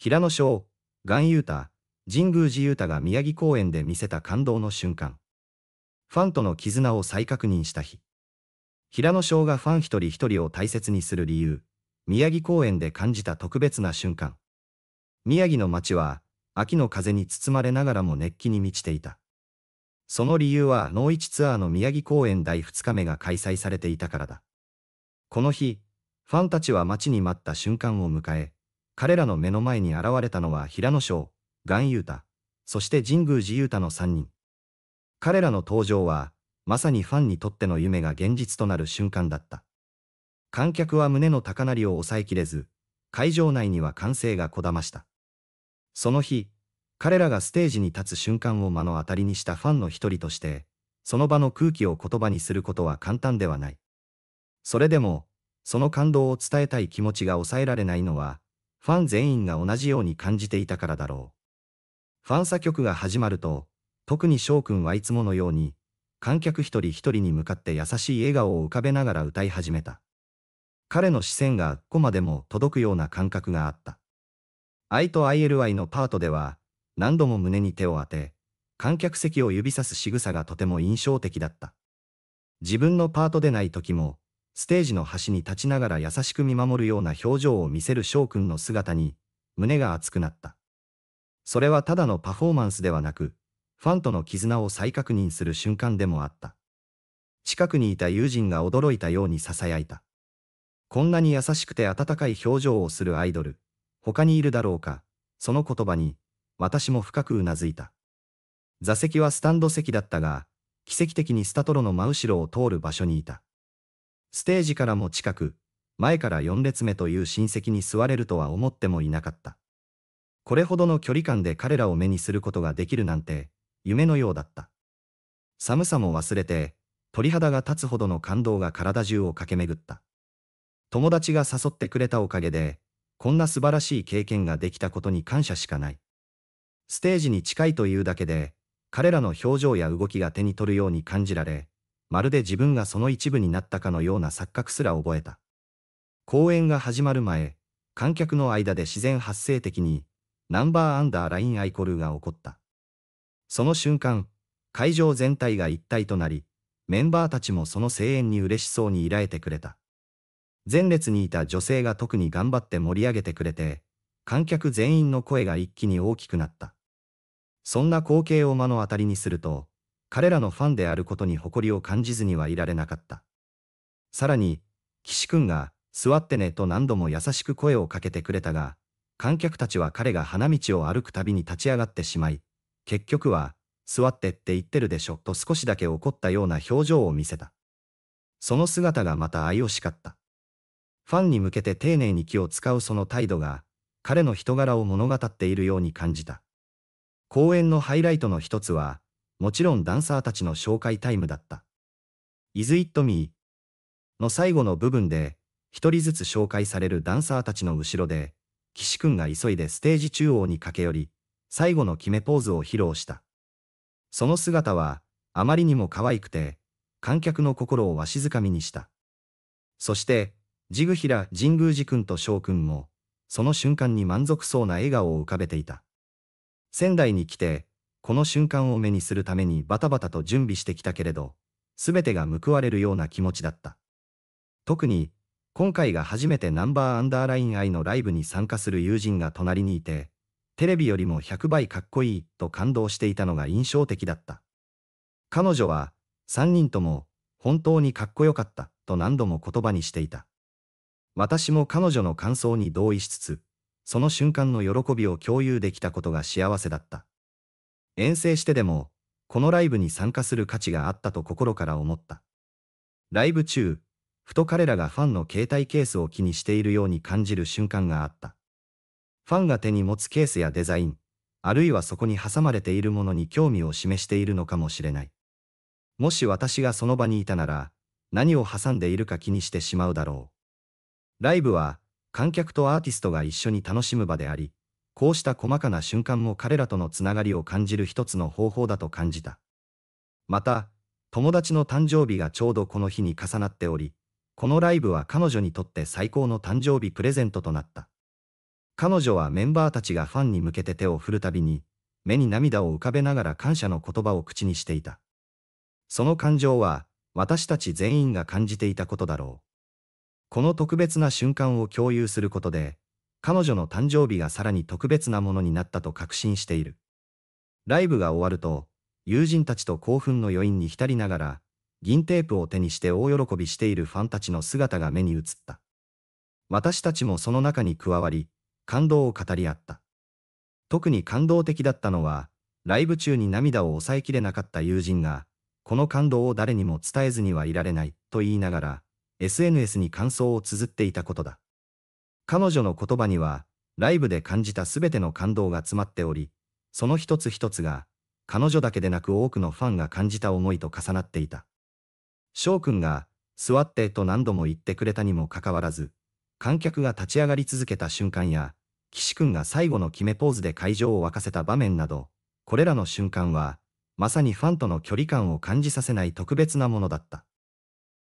平野翔、岩雄太、神宮寺雄太が宮城公園で見せた感動の瞬間。ファンとの絆を再確認した日。平野翔がファン一人一人を大切にする理由、宮城公園で感じた特別な瞬間。宮城の街は、秋の風に包まれながらも熱気に満ちていた。その理由は、ノ一ツアーの宮城公園第2日目が開催されていたからだ。この日、ファンたちは待ちに待った瞬間を迎え、彼らの目の前に現れたのは平野翔、岩優太、そして神宮寺優太の3人。彼らの登場は、まさにファンにとっての夢が現実となる瞬間だった。観客は胸の高鳴りを抑えきれず、会場内には歓声がこだました。その日、彼らがステージに立つ瞬間を目の当たりにしたファンの一人として、その場の空気を言葉にすることは簡単ではない。それでも、その感動を伝えたい気持ちが抑えられないのは、ファン全員が同じように感じていたからだろう。ファン作曲が始まると、特に翔くんはいつものように、観客一人一人に向かって優しい笑顔を浮かべながら歌い始めた。彼の視線がここまでも届くような感覚があった。愛と ILY のパートでは、何度も胸に手を当て、観客席を指さす仕草がとても印象的だった。自分のパートでない時も、ステージの端に立ちながら優しく見守るような表情を見せる翔くんの姿に、胸が熱くなった。それはただのパフォーマンスではなく、ファンとの絆を再確認する瞬間でもあった。近くにいた友人が驚いたように囁いた。こんなに優しくて温かい表情をするアイドル、他にいるだろうか、その言葉に、私も深くうなずいた。座席はスタンド席だったが、奇跡的にスタトロの真後ろを通る場所にいた。ステージからも近く、前から4列目という親戚に座れるとは思ってもいなかった。これほどの距離感で彼らを目にすることができるなんて、夢のようだった。寒さも忘れて、鳥肌が立つほどの感動が体中を駆け巡った。友達が誘ってくれたおかげで、こんな素晴らしい経験ができたことに感謝しかない。ステージに近いというだけで、彼らの表情や動きが手に取るように感じられ、まるで自分がその一部になったかのような錯覚すら覚えた。公演が始まる前、観客の間で自然発生的に、ナンバーアンダーラインアイコルーが起こった。その瞬間、会場全体が一体となり、メンバーたちもその声援に嬉しそうにいらえてくれた。前列にいた女性が特に頑張って盛り上げてくれて、観客全員の声が一気に大きくなった。そんな光景を目の当たりにすると、彼らのファンであることに誇りを感じずにはいられなかった。さらに、岸くんが、座ってねと何度も優しく声をかけてくれたが、観客たちは彼が花道を歩くたびに立ち上がってしまい、結局は、座ってって言ってるでしょと少しだけ怒ったような表情を見せた。その姿がまた愛おしかった。ファンに向けて丁寧に気を使うその態度が、彼の人柄を物語っているように感じた。公演のハイライトの一つは、もちろんダンサーたちの紹介タイムだった。Is It Me の最後の部分で、一人ずつ紹介されるダンサーたちの後ろで、岸くんが急いでステージ中央に駆け寄り、最後の決めポーズを披露した。その姿は、あまりにも可愛くて、観客の心をわしづかみにした。そして、ジグヒラジグージくんと翔くんも、その瞬間に満足そうな笑顔を浮かべていた。仙台に来て、この瞬間を目にするためにバタバタと準備してきたけれど、すべてが報われるような気持ちだった。特に、今回が初めてナンバーアンダーライン I のライブに参加する友人が隣にいて、テレビよりも100倍かっこいいと感動していたのが印象的だった。彼女は、3人とも、本当にかっこよかったと何度も言葉にしていた。私も彼女の感想に同意しつつ、その瞬間の喜びを共有できたことが幸せだった。遠征してでも、このライブに参加する価値があったと心から思った。ライブ中、ふと彼らがファンの携帯ケースを気にしているように感じる瞬間があった。ファンが手に持つケースやデザイン、あるいはそこに挟まれているものに興味を示しているのかもしれない。もし私がその場にいたなら、何を挟んでいるか気にしてしまうだろう。ライブは、観客とアーティストが一緒に楽しむ場であり、こうした細かな瞬間も彼らとのつながりを感じる一つの方法だと感じた。また、友達の誕生日がちょうどこの日に重なっており、このライブは彼女にとって最高の誕生日プレゼントとなった。彼女はメンバーたちがファンに向けて手を振るたびに、目に涙を浮かべながら感謝の言葉を口にしていた。その感情は、私たち全員が感じていたことだろう。この特別な瞬間を共有することで、彼女の誕生日がさらに特別なものになったと確信している。ライブが終わると、友人たちと興奮の余韻に浸りながら、銀テープを手にして大喜びしているファンたちの姿が目に映った。私たちもその中に加わり、感動を語り合った。特に感動的だったのは、ライブ中に涙を抑えきれなかった友人が、この感動を誰にも伝えずにはいられないと言いながら、SNS に感想を綴っていたことだ。彼女の言葉には、ライブで感じた全ての感動が詰まっており、その一つ一つが、彼女だけでなく多くのファンが感じた思いと重なっていた。翔くんが、座ってと何度も言ってくれたにもかかわらず、観客が立ち上がり続けた瞬間や、岸くんが最後の決めポーズで会場を沸かせた場面など、これらの瞬間は、まさにファンとの距離感を感じさせない特別なものだった。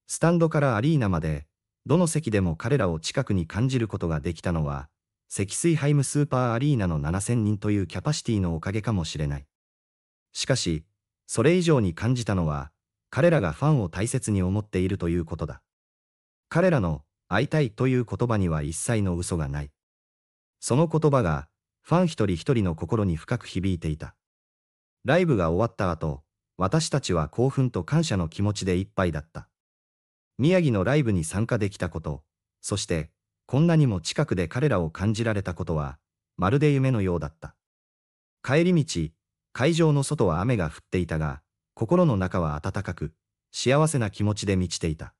スタンドからアリーナまで、どの席でも彼らを近くに感じることができたのは、積水ハイムスーパーアリーナの7000人というキャパシティのおかげかもしれない。しかし、それ以上に感じたのは、彼らがファンを大切に思っているということだ。彼らの会いたいという言葉には一切の嘘がない。その言葉が、ファン一人一人の心に深く響いていた。ライブが終わった後、私たちは興奮と感謝の気持ちでいっぱいだった。宮城のライブに参加できたこと、そして、こんなにも近くで彼らを感じられたことは、まるで夢のようだった。帰り道、会場の外は雨が降っていたが、心の中は暖かく、幸せな気持ちで満ちていた。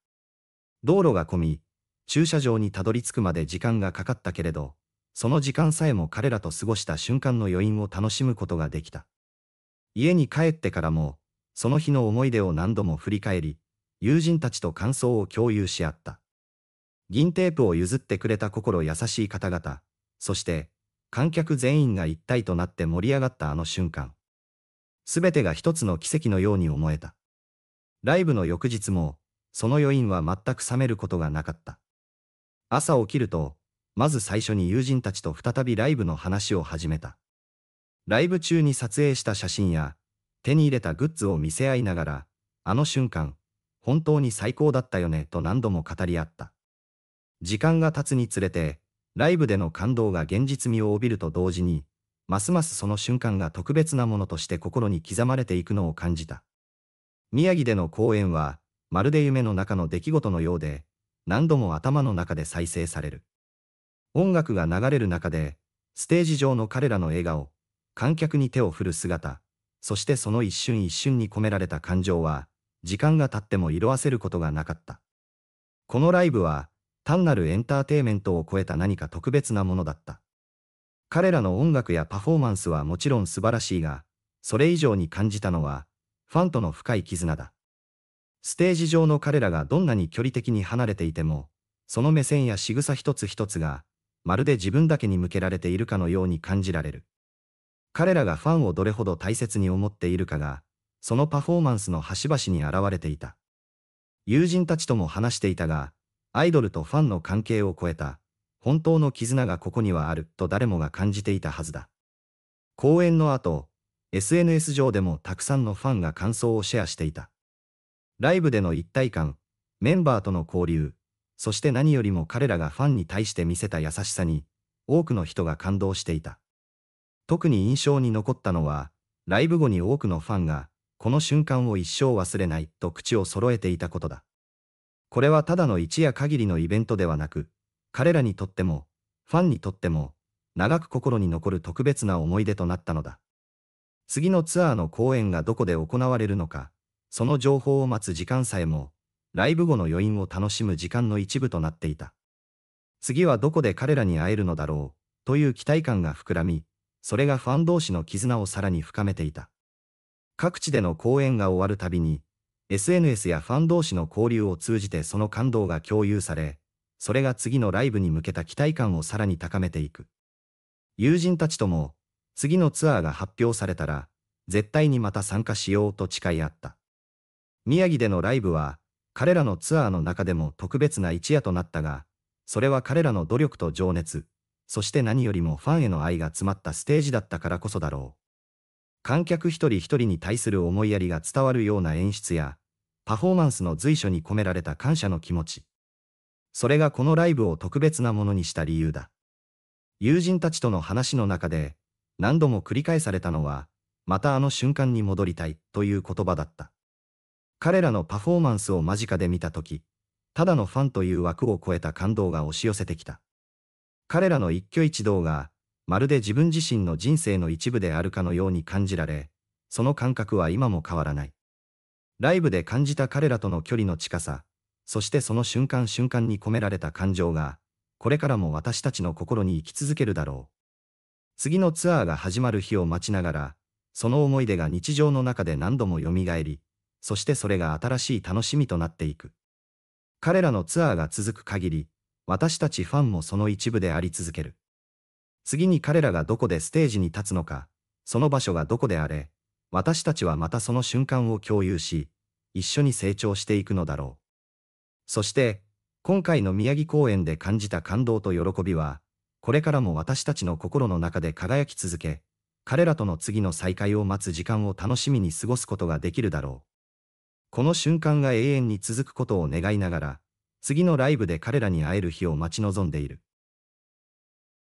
道路が混み、駐車場にたどり着くまで時間がかかったけれど、その時間さえも彼らと過ごした瞬間の余韻を楽しむことができた。家に帰ってからも、その日の思い出を何度も振り返り、友人たちと感想を共有し合った。銀テープを譲ってくれた心優しい方々、そして観客全員が一体となって盛り上がったあの瞬間。すべてが一つの奇跡のように思えた。ライブの翌日も、その余韻は全く冷めることがなかった。朝起きると、まず最初に友人たちと再びライブの話を始めた。ライブ中に撮影した写真や、手に入れたグッズを見せ合いながら、あの瞬間、本当に最高だったよねと何度も語り合った。時間が経つにつれて、ライブでの感動が現実味を帯びると同時に、ますますその瞬間が特別なものとして心に刻まれていくのを感じた。宮城での公演は、まるで夢の中の出来事のようで、何度も頭の中で再生される。音楽が流れる中で、ステージ上の彼らの笑顔、観客に手を振る姿、そしてその一瞬一瞬に込められた感情は、時間が経っても色あせることがなかった。このライブは、単なるエンターテイメントを超えた何か特別なものだった。彼らの音楽やパフォーマンスはもちろん素晴らしいが、それ以上に感じたのは、ファンとの深い絆だ。ステージ上の彼らがどんなに距離的に離れていても、その目線や仕草一つ一つが、まるで自分だけに向けられているかのように感じられる。彼らがファンをどれほど大切に思っているかが、そのパフォーマンスの端々に現れていた。友人たちとも話していたが、アイドルとファンの関係を超えた、本当の絆がここにはあると誰もが感じていたはずだ。公演の後、SNS 上でもたくさんのファンが感想をシェアしていた。ライブでの一体感、メンバーとの交流、そして何よりも彼らがファンに対して見せた優しさに、多くの人が感動していた。特に印象に残ったのは、ライブ後に多くのファンが、この瞬間を一生忘れないと口を揃えていたことだ。これはただの一夜限りのイベントではなく、彼らにとっても、ファンにとっても、長く心に残る特別な思い出となったのだ。次のツアーの公演がどこで行われるのか、その情報を待つ時間さえも、ライブ後の余韻を楽しむ時間の一部となっていた。次はどこで彼らに会えるのだろう、という期待感が膨らみ、それがファン同士の絆をさらに深めていた。各地での公演が終わるたびに、SNS やファン同士の交流を通じてその感動が共有され、それが次のライブに向けた期待感をさらに高めていく。友人たちとも、次のツアーが発表されたら、絶対にまた参加しようと誓い合った。宮城でのライブは、彼らのツアーの中でも特別な一夜となったが、それは彼らの努力と情熱、そして何よりもファンへの愛が詰まったステージだったからこそだろう。観客一人一人に対する思いやりが伝わるような演出や、パフォーマンスの随所に込められた感謝の気持ち。それがこのライブを特別なものにした理由だ。友人たちとの話の中で、何度も繰り返されたのは、またあの瞬間に戻りたいという言葉だった。彼らのパフォーマンスを間近で見たとき、ただのファンという枠を超えた感動が押し寄せてきた。彼らの一挙一動がまるで自分自身の人生の一部であるかのように感じられ、その感覚は今も変わらない。ライブで感じた彼らとの距離の近さ、そしてその瞬間瞬間に込められた感情が、これからも私たちの心に生き続けるだろう。次のツアーが始まる日を待ちながら、その思い出が日常の中で何度も蘇り、そしてそれが新しい楽しみとなっていく。彼らのツアーが続く限り、私たちファンもその一部であり続ける。次に彼らがどこでステージに立つのか、その場所がどこであれ、私たちはまたその瞬間を共有し、一緒に成長していくのだろう。そして、今回の宮城公演で感じた感動と喜びは、これからも私たちの心の中で輝き続け、彼らとの次の再会を待つ時間を楽しみに過ごすことができるだろう。この瞬間が永遠に続くことを願いながら、次のライブで彼らに会える日を待ち望んでいる。